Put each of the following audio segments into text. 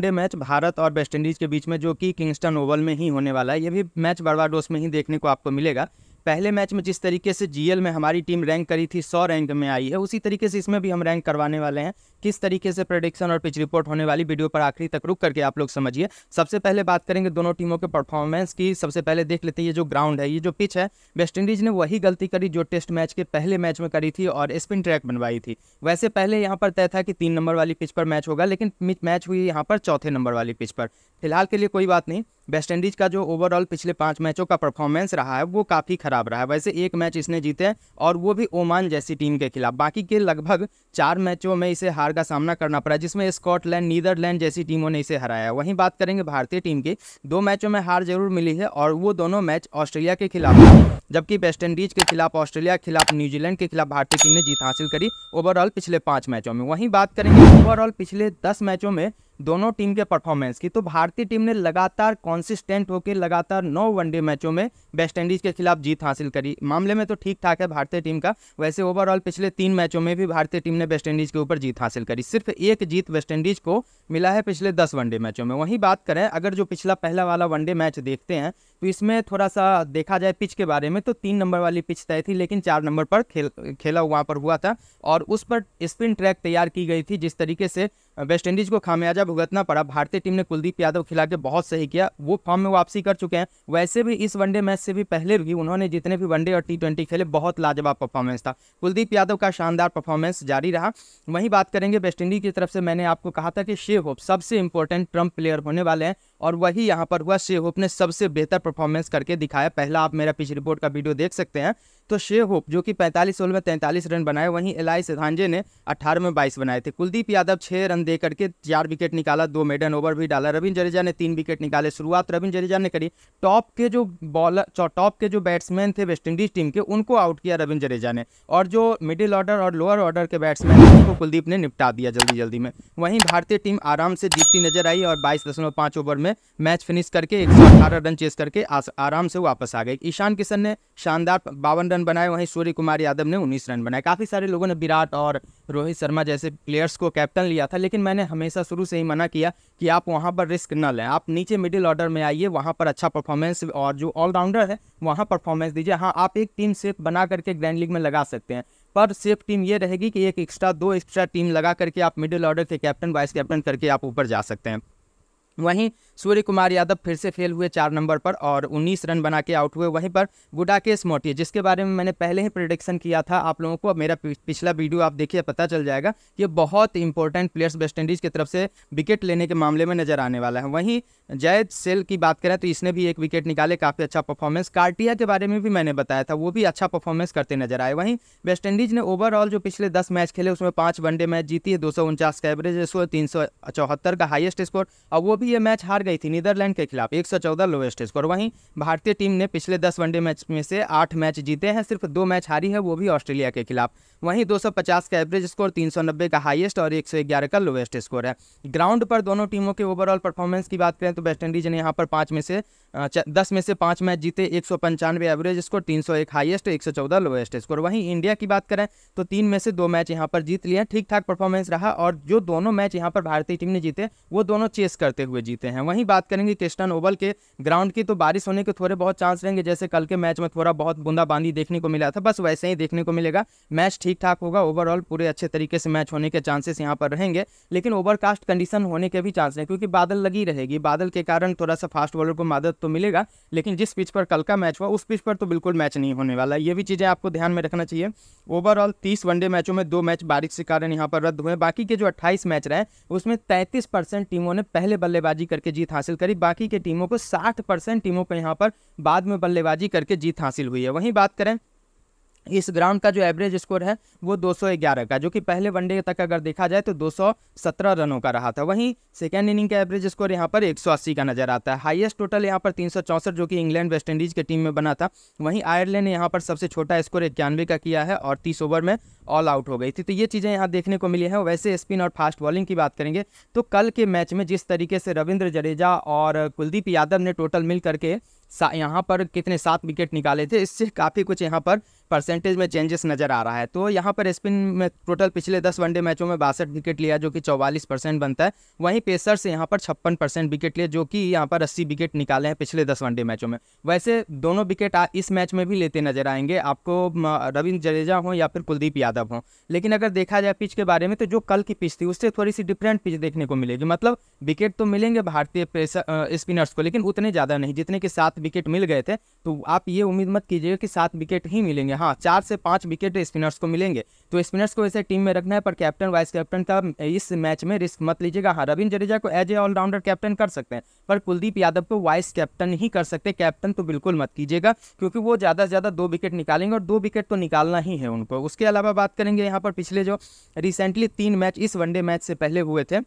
day match Bharat और West Indies के बीच में जो कि किंगस्टन ओवल में ही होने वाला है ये भी मैच बर्बाडोस में ही देखने को आपको मिलेगा पहले मैच में जिस तरीके से जी में हमारी टीम रैंक करी थी सौ रैंक में आई है उसी तरीके से इसमें भी हम रैंक करवाने वाले हैं किस तरीके से प्रडिक्शन और पिच रिपोर्ट होने वाली वीडियो पर आखिरी तक रुक करके आप लोग समझिए सबसे पहले बात करेंगे दोनों टीमों के परफॉर्मेंस की सबसे पहले देख लेते हैं ये जो ग्राउंड है ये जो पिच है वेस्टइंडीज ने वही गलती करी जो टेस्ट मैच के पहले मैच में करी थी और स्पिन ट्रैक बनवाई थी वैसे पहले यहाँ पर तय था कि तीन नंबर वाली पिच पर मैच होगा लेकिन मैच हुई यहाँ पर चौथे नंबर वाली पिच पर फिलहाल के लिए कोई बात नहीं वेस्टइंडीज़ का जो ओवरऑल पिछले पाँच मैचों का परफॉर्मेंस रहा है वो काफ़ी ख़राब रहा है वैसे एक मैच इसने जीते और वो भी ओमान जैसी टीम के खिलाफ बाकी के लगभग चार मैचों में इसे हार का सामना करना पड़ा जिसमें स्कॉटलैंड नीदरलैंड जैसी टीमों ने इसे हराया वहीं बात करेंगे भारतीय टीम की दो मैचों में हार जरूर मिली है और वो दोनों मैच ऑस्ट्रेलिया के खिलाफ जबकि वेस्टइंडीज़ के खिलाफ ऑस्ट्रेलिया के खिलाफ न्यूजीलैंड के खिलाफ भारतीय टीम ने जीत हासिल करी ओवरऑल पिछले पाँच मैचों में वहीं बात करेंगे ओवरऑल पिछले दस मैचों में दोनों टीम के परफॉर्मेंस की तो भारतीय टीम ने लगातार कॉन्सिस्टेंट होकर लगातार नौ वनडे मैचों में वेस्ट इंडीज़ के खिलाफ जीत हासिल करी मामले में तो ठीक ठाक है भारतीय टीम का वैसे ओवरऑल पिछले तीन मैचों में भी भारतीय टीम ने वेस्ट इंडीज़ के ऊपर जीत हासिल करी सिर्फ एक जीत वेस्ट इंडीज़ को मिला है पिछले दस वनडे मैचों में वहीं बात करें अगर जो पिछला पहला वाला वनडे मैच देखते हैं इसमें थोड़ा सा देखा जाए पिच के बारे में तो तीन नंबर वाली पिच तय थी लेकिन चार नंबर पर खेल खेला वहाँ पर हुआ था और उस पर स्पिन ट्रैक तैयार की गई थी जिस तरीके से वेस्ट इंडीज़ को खामियाजा भुगतना पड़ा भारतीय टीम ने कुलदीप यादव खिला के बहुत सही किया वो फॉर्म में वापसी कर चुके हैं वैसे भी इस वनडे मैच से भी पहले भी उन्होंने जितने भी वनडे और टी खेले बहुत लाजवाब परफॉर्मेंस था कुलदीप यादव का शानदार परफॉर्मेंस जारी रहा वहीं बात करेंगे वेस्ट इंडीज की तरफ से मैंने आपको कहा था कि शे होप सबसे इंपॉर्टेंट ट्रम्प प्लेयर होने वाले हैं और वही यहाँ पर हुआ शे होप ने सबसे बेहतर परफॉर्मेंस करके दिखाया पहला आप मेरा पिच रिपोर्ट का वीडियो देख सकते हैं तो शे होप जो कि 45 ओवर में 43 रन बनाए वहीं एलाई आई सिधांजे ने 18 में 22 बनाए थे कुलदीप यादव छः रन दे करके चार विकेट निकाला दो मेडन ओवर भी डाला रविंद्र जडेजा ने तीन विकेट निकाले शुरुआत रविंद्र जडेजा ने करी टॉप के जो बॉलर टॉप के जो बैट्समैन थे वेस्टइंडीज टीम के उनको आउट किया रविंद्र जडेजा ने और जो मिडिल ऑर्डर और लोअर ऑर्डर के बैट्समैन थे उनको कुलदीप ने निपटा दिया जल्दी जल्दी में वहीं भारतीय टीम आराम से जीतती नजर आई और बाईस ओवर में मैच फिनिश करके एक रन चेस करके करके आराम से वापस आ गए ईशान किशन ने शानदार बावन रन बनाए वहीं सूर्य कुमार यादव ने उन्नीस रन बनाए काफ़ी सारे लोगों ने विराट और रोहित शर्मा जैसे प्लेयर्स को कैप्टन लिया था लेकिन मैंने हमेशा शुरू से ही मना किया कि आप वहाँ पर रिस्क न लें आप नीचे मिडिल ऑर्डर में आइए वहाँ पर अच्छा परफॉर्मेंस और जो ऑलराउंडर है वहाँ परफॉर्मेंस दीजिए हाँ आप एक टीम सेफ बना करके ग्रैंड लीग में लगा सकते हैं पर सेफ टीम ये रहेगी कि एक एक्स्ट्रा दो एक्स्ट्रा टीम लगा करके आप मिडिल ऑर्डर के कैप्टन वाइस कैप्टन करके आप ऊपर जा सकते हैं वहीं सूर्य कुमार यादव फिर से फेल हुए चार नंबर पर और उन्नीस रन बना के आउट हुए वहीं पर गुडाकेश मोटी जिसके बारे में मैंने पहले ही प्रिडिक्शन किया था आप लोगों को अब मेरा पिछला वीडियो आप देखिए पता चल जाएगा कि बहुत इंपॉर्टेंट प्लेयर्स वेस्ट इंडीज़ की तरफ से विकेट लेने के मामले में नजर आने वाला है वहीं जैद सेल की बात करें तो इसने भी एक विकेट निकाले काफ़ी अच्छा परफॉर्मेंस कार्टिया के बारे में भी मैंने बताया था वो भी अच्छा परफॉर्मेंस करते नजर आए वहीं वेस्ट इंडीज़ ने ओवरऑल जो पिछले दस मैच खेले उसमें पाँच वनडे मैच जीती है दो का एवरेज स्कोर तीन का हाइस्ट स्कोर और वो भी ये मैच हार गई थी नीदरलैंड के खिलाफ 114 लोएस्ट स्कोर वहीं भारतीय टीम ने पिछले 10 वनडे मैच में से आठ मैच जीते हैं सिर्फ दो मैच हारी है वो भी ऑस्ट्रेलिया के खिलाफ वहीं 250 का एवरेज स्कोर 390 का हाईएस्ट और 111 का लोएस्ट स्कोर है ग्राउंड पर दोनों टीमों के ओवरऑल परफॉर्मेंस की बात करें तो वेस्ट इंडीज ने यहाँ पर पाँच में से दस में से पाँच मैच जीते एक एवरेज स्कोर तीन हाईएस्ट एक लोएस्ट स्कोर वहीं इंडिया की बात करें तो तीन में से दो मैच यहाँ पर जीत लिया ठीक ठाक परफॉर्मेंस रहा और जो दोनों मैच यहाँ पर भारतीय टीम ने जीते वो दोनों चेस करते हुए जीते हैं वहीं वहीं बात करेंगे क्रिस्टन ओवल के ग्राउंड की तो बारिश होने के थोड़े बहुत चांस रहेंगे जैसे कल के मैच में थोड़ा बहुत बूंदाबांदी देखने को मिला था बस वैसे ही देखने को मिलेगा मैच ठीक ठाक होगा ओवरऑल पूरे अच्छे तरीके से मैच होने के चांसेस यहाँ पर रहेंगे लेकिन ओवरकास्ट कंडीशन होने के भी चांस हैं क्योंकि बादल लगी रहेगी बादल के कारण थोड़ा सा फास्ट बॉलर को मदद तो मिलेगा लेकिन जिस पिच पर कल का मैच हुआ उस पिच पर तो बिल्कुल मैच नहीं होने वाला ये भी चीज़ें आपको ध्यान में रखना चाहिए ओवरऑल तीस वनडे मैचों में दो मैच बारिश के कारण यहाँ पर रद्द हुए बाकी के जो अट्ठाईस मैच रहे उसमें तैंतीस टीमों ने पहले बल्लेबाजी करके जीत जीत हासिल करी बाकी के टीमों को साठ परसेंट टीमों को यहाँ पर बाद में बल्लेबाजी करके जीत हासिल हुई है वहीं बात करें इस ग्राउंड का जो एवरेज स्कोर है वो 211 का जो कि पहले वनडे तक अगर देखा जाए तो 217 रनों का रहा था वहीं सेकेंड इनिंग का एवरेज स्कोर यहाँ पर 180 का नजर आता है हाईएस्ट टोटल यहाँ पर तीन जो कि इंग्लैंड वेस्टइंडीज़ के टीम में बना था वहीं आयरलैंड ने यहाँ पर सबसे छोटा स्कोर इक्यानवे का किया है और तीस ओवर में ऑल आउट हो गई थी तो ये चीज़ें यहाँ देखने को मिली हैं वैसे स्पिन और फास्ट बॉलिंग की बात करेंगे तो कल के मैच में जिस तरीके से रविंद्र जडेजा और कुलदीप यादव ने टोटल मिल करके यहाँ पर कितने सात विकेट निकाले थे इससे काफ़ी कुछ यहाँ पर परसेंटेज में चेंजेस नज़र आ रहा है तो यहाँ पर स्पिन में टोटल पिछले दस वनडे मैचों में बासठ विकेट लिया जो कि चौवालीस परसेंट बनता है वहीं पेसर से यहाँ पर छप्पन परसेंट विकेट लिए जो कि यहाँ पर अस्सी विकेट निकाले हैं पिछले दस वनडे मैचों में वैसे दोनों विकेट इस मैच में भी लेते नजर आएंगे आपको रविंद्र जडेजा हों या फिर कुलदीप यादव हों लेकिन अगर देखा जाए पिच के बारे में तो जो कल की पिच थी उससे थोड़ी सी डिफरेंट पिच देखने को मिलेगी मतलब विकेट तो मिलेंगे भारतीय स्पिनर्स को लेकिन उतने ज़्यादा नहीं जितने के साथ विकेट मिल गए थे तो आप ये उम्मीद मत कीजिए कि सात विकेट ही मिलेंगे हाँ चार से पाँच विकेट स्पिनर्स को मिलेंगे तो स्पिनर्स को ऐसे टीम में रखना है पर कैप्टन वाइस कैप्टन का इस मैच में रिस्क मत लीजिएगा हाँ रविंद जडेजा को एज ए ऑलराउंडर कैप्टन कर सकते हैं पर कुलदीप यादव को वाइस कैप्टन ही कर सकते कैप्टन तो बिल्कुल मत कीजिएगा क्योंकि वो ज़्यादा से ज़्यादा दो विकेट निकालेंगे और दो विकेट तो निकालना ही है उनको उसके अलावा बात करेंगे यहाँ पर पिछले जो रिसेंटली तीन मैच इस वनडे मैच से पहले हुए थे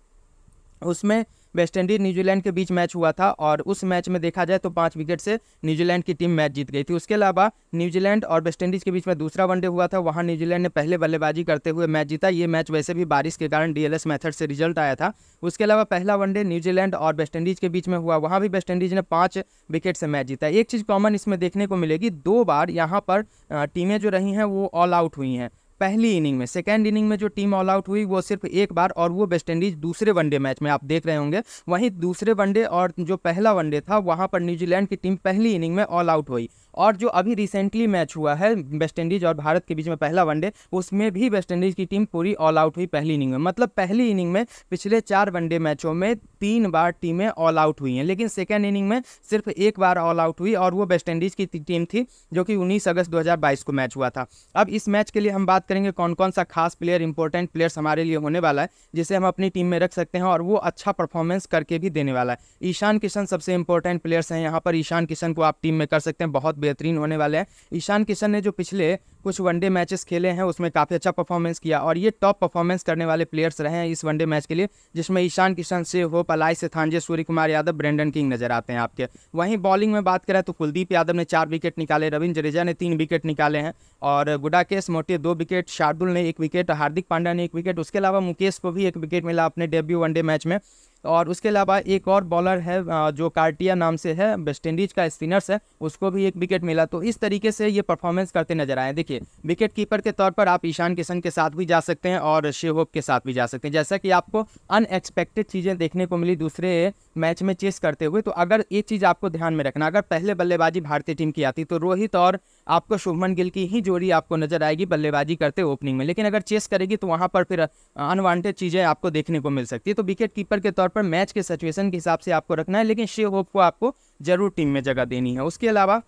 उसमें वेस्टइंडीज न्यूजीलैंड के बीच मैच हुआ था और उस मैच में देखा जाए तो पाँच विकेट से न्यूजीलैंड की टीम मैच जीत गई थी उसके अलावा न्यूजीलैंड और वेस्टइंडीज़ के बीच में दूसरा वनडे हुआ था वहाँ न्यूजीलैंड ने पहले बल्लेबाजी करते हुए मैच जीता ये मैच वैसे भी बारिश के कारण डीएलएस मेथड से रिजल्ट आया था उसके अलावा पहला वनडे न्यूजीलैंड और वेस्टइंडीज़ के बीच में हुआ वहाँ भी वेस्टइंडीज़ ने पाँच विकेट से मैच जीता एक चीज़ कॉमन इसमें देखने को मिलेगी दो बार यहाँ पर टीमें जो रही हैं वो ऑल आउट हुई हैं पहली इनिंग में सेकेंड इनिंग में जो टीम ऑल आउट हुई वो सिर्फ एक बार और वो वेस्ट इंडीज दूसरे वनडे मैच में आप देख रहे होंगे वहीं दूसरे वनडे और जो पहला वनडे था वहाँ पर न्यूजीलैंड की टीम पहली इनिंग में ऑल आउट हुई और जो अभी रिसेंटली मैच हुआ है वेस्ट इंडीज और भारत के बीच में पहला वनडे उसमें भी वेस्ट इंडीज़ की टीम पूरी ऑल आउट हुई पहली इनिंग में मतलब पहली इनिंग में पिछले चार वनडे मैचों में तीन बार टीमें ऑल आउट हुई हैं लेकिन सेकेंड इनिंग में सिर्फ एक बार ऑल आउट हुई और वो वेस्ट इंडीज़ की टीम थी जो कि उन्नीस अगस्त दो को मैच हुआ था अब इस मैच के लिए हम बात करेंगे कौन कौन सा खास प्लेयर इंपॉर्टेंट प्लेयर्स हमारे लिए होने वाला है जिसे हम अपनी टीम में रख सकते हैं और वो अच्छा परफॉर्मेंस करके भी देने वाला है ईशान किशन सबसे इंपॉर्टेंट प्लेयर्स हैं यहाँ पर ईशान किशन को आप टीम में कर सकते हैं बहुत बेहतरीन होने वाले हैं ईशान किशन ने जो पिछले कुछ वनडे मैचेस खेले हैं उसमें काफ़ी अच्छा परफॉर्मेंस किया और ये टॉप परफॉर्मेंस करने वाले प्लेयर्स रहे हैं इस वनडे मैच के लिए जिसमें ईशान किशन से हो पलाई से थानजे सूर्य कुमार यादव ब्रेंडन किंग नजर आते हैं आपके वहीं बॉलिंग में बात करें तो कुलदीप यादव ने चार विकेट निकाले रविंद जडेजा ने तीन विकेट निकाले हैं और गुडाकेश मोटे दो विकेट शार्दुल ने एक विकेट हार्दिक पांड्या ने एक विकेट उसके अलावा मुकेश को भी एक विकेट मिला अपने डेब्यू वनडे मैच में और उसके अलावा एक और बॉलर है जो कार्टिया नाम से है वेस्ट इंडीज का स्पिनर्स है उसको भी एक विकेट मिला तो इस तरीके से ये परफॉर्मेंस करते नजर आए देखिए विकेट कीपर के तौर पर आप ईशान किशन के साथ भी जा सकते हैं और होप के साथ भी जा सकते हैं जैसा कि आपको अनएक्सपेक्टेड चीज़ें देखने को मिली दूसरे मैच में चेस करते हुए तो अगर ये चीज़ आपको ध्यान में रखना अगर पहले बल्लेबाजी भारतीय टीम की आती तो रोहित और आपको शुभमन गिल की ही जोड़ी आपको नजर आएगी बल्लेबाजी करते ओपनिंग में लेकिन अगर चेस करेगी तो वहाँ पर फिर अनवांटेड चीज़ें आपको देखने को मिल सकती है तो विकेट कीपर के तौर पर मैच के सिचुएशन के हिसाब से आपको रखना है लेकिन शिव होप को आपको जरूर टीम में जगह देनी है उसके अलावा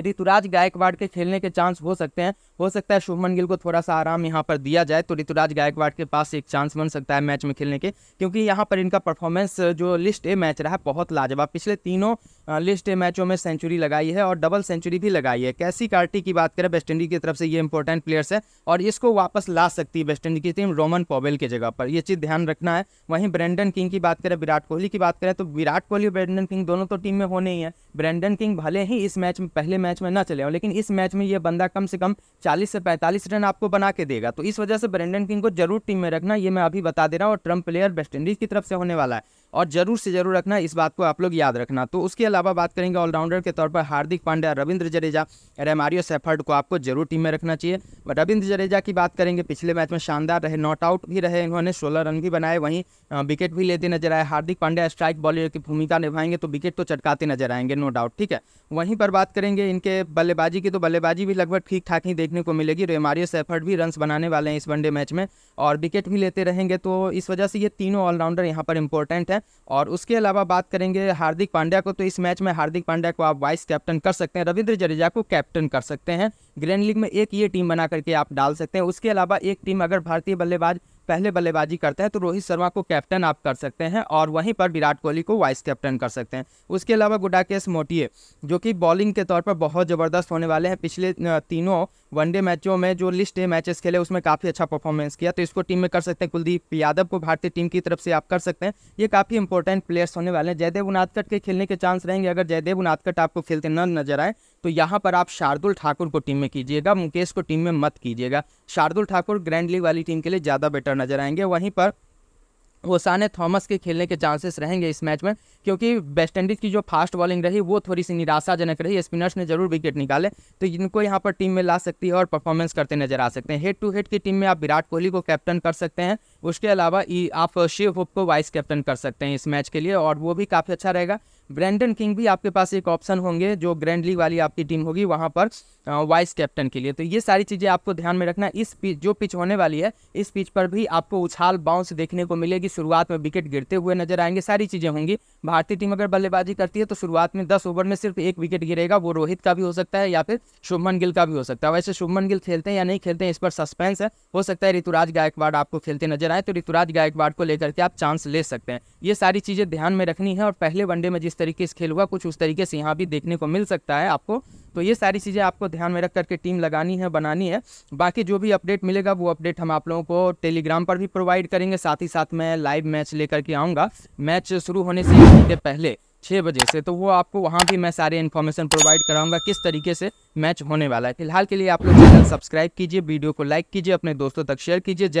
ऋतुराज गायकवाड़ के खेलने के चांस हो सकते हैं हो सकता है शुभमन गिल को थोड़ा सा आराम यहाँ पर दिया जाए तो ऋतुराज गायकवाड़ के पास एक चांस बन सकता है मैच में खेलने के क्योंकि यहाँ पर इनका परफॉर्मेंस जो लिस्ट ए मैच रहा है बहुत लाजवाब पिछले तीनों लिस्ट ए मैचों में सेंचुरी लगाई है और डबल सेंचुरी भी लगाई है कैसी कार्टी की बात करें वेस्टइंडीज की तरफ से ये इंपॉर्टेंट प्लेयर्स है और इसको वापस ला सकती है वेस्टइंडीज की टीम रोमन पॉवेल की जगह पर यह चीज़ ध्यान रखना है वहीं ब्रेंडन किंग की बात करें विराट कोहली की बात करें तो विराट कोहली और ब्रेंडन किंग दोनों तो टीम में होने ही है ब्रेंडन किंग भले ही इस मैच में पहले मैच में ना चले हो लेकिन इस मैच में ये बंदा कम से कम चालीस से पैंतालीस रन आपको बना के देगा तो इस वजह से ब्रेंडन किंग को जरूर टीम में रखना ये मैं अभी बता दे रहा हूँ और ट्रम्प प्लेयर वेस्ट इंडीज़ की तरफ से होने वाला है और जरूर से जरूर रखना इस बात को आप लोग याद रखना तो उसके अलावा बात करेंगे ऑलराउंडर के तौर पर हार्दिक पांड्या रविंद्र जडेजा रेमारियो सेफर्ड को आपको जरूर टीम में रखना चाहिए रविंद्र जडेजा की बात करेंगे पिछले मैच में शानदार रहे नॉट आउट भी रहे इन्होंने सोलह रन भी बनाए वहीं विकेट भी लेते नजर आए हार्दिक पांड्या स्ट्राइक बॉलर की भूमिका निभाएंगे तो विकेट तो चटकाते नजर आएंगे नो डाउट ठीक है वहीं पर बात करेंगे इनके बल्लेबाजी की तो बल्लेबाजी भी लगभग ठीक ठाक ही देखने को मिलेगी रेमारियो सेफर्ड भी रन्स बनाने वाले हैं इस वनडे मैच में और विकेट भी लेते रहेंगे तो इस वजह से ये तीनों ऑलराउंडर यहाँ पर इंपॉर्टेंट हैं और उसके अलावा बात करेंगे हार्दिक पांड्या को तो इस मैच में हार्दिक पांड्या को आप वाइस कैप्टन कर सकते हैं रविंद्र जडेजा को कैप्टन कर सकते हैं ग्रैंड लीग में एक ये टीम बना करके आप डाल सकते हैं उसके अलावा एक टीम अगर भारतीय बल्लेबाज पहले बल्लेबाजी करते हैं तो रोहित शर्मा को कैप्टन आप कर सकते हैं और वहीं पर विराट कोहली को वाइस कैप्टन कर सकते हैं उसके अलावा गुडाकेश मोटिए जो कि बॉलिंग के तौर पर बहुत ज़बरदस्त होने वाले हैं पिछले तीनों वनडे मैचों में जो लिस्ट है मैचेस खेले उसमें काफ़ी अच्छा परफॉर्मेंस किया तो इसको टीम में कर सकते हैं कुलदीप यादव को भारतीय टीम की तरफ से आप कर सकते हैं ये काफ़ी इंपॉर्टेंट प्लेयर्स होने वाले हैं जयदेव उनादकट के खेलने के चांस रहेंगे अगर जयदेव उनादकट आपको खेलते न नजर आए तो यहाँ पर आप शार्दुल ठाकुर को टीम में कीजिएगा मुकेश को टीम में मत कीजिएगा शार्दुल ठाकुर ग्रैंड लीग वाली टीम के लिए ज़्यादा बेटर स्टार नज़र आएंगे वहीं पर वो साने थॉमस के खेलने के चांसेस रहेंगे इस मैच में क्योंकि वेस्ट इंडीज़ की जो फास्ट बॉलिंग रही वो थोड़ी सी निराशाजनक रही स्पिनर्स ने जरूर विकेट निकाले तो इनको यहाँ पर टीम में ला सकती है और परफॉर्मेंस करते नजर आ सकते हैं हेड टू हेड की टीम में आप विराट कोहली को कैप्टन कर सकते हैं उसके अलावा आप शिव होप को वाइस कैप्टन कर सकते हैं इस मैच के लिए और वो भी काफ़ी अच्छा रहेगा ब्रेंडन किंग भी आपके पास एक ऑप्शन होंगे जो ग्रैंड लीग वाली आपकी टीम होगी वहाँ पर वाइस कैप्टन के लिए तो ये सारी चीज़ें आपको ध्यान में रखना इस पिच जो पिच होने वाली है इस पिच पर भी आपको उछाल बाउंस देखने को मिलेगी शुरुआत में विकेट गिरते हुए नजर आएंगे सारी चीज़ें होंगी भारतीय टीम अगर बल्लेबाजी करती है तो शुरुआत में दस ओवर में सिर्फ एक विकेट गिरेगा वो रोहित का भी हो सकता है या फिर शुभमन गिल का भी हो सकता है वैसे शुभमन गिल खेलते हैं या नहीं खेलते हैं इस पर सस्पेंस है हो सकता है ऋतुराज गायकवाड़ आपको खेलते नजर आए तो ऋतुराज गायकवाड़ को लेकर के आप चांस ले सकते हैं ये सारी चीज़ें ध्यान में रखनी है और पहले वनडे में जिस तरीके से खेल हुआ कुछ उस तरीके से यहाँ भी देखने को मिल सकता है आपको तो ये सारी चीज़ें आपको ध्यान में रख करके टीम लगानी है बनानी है बाकी जो भी अपडेट मिलेगा वो अपडेट हम आप लोगों को टेलीग्राम पर भी प्रोवाइड करेंगे साथ ही साथ मैं लाइव मैच लेकर के आऊँगा मैच शुरू होने से एक घंटे पहले छः बजे से तो वो आपको वहाँ भी मैं सारे इन्फॉर्मेशन प्रोवाइड कराऊंगा किस तरीके से मैच होने वाला है फिलहाल के लिए आप लोग चैनल सब्सक्राइब कीजिए वीडियो को लाइक कीजिए अपने दोस्तों तक शेयर कीजिए जय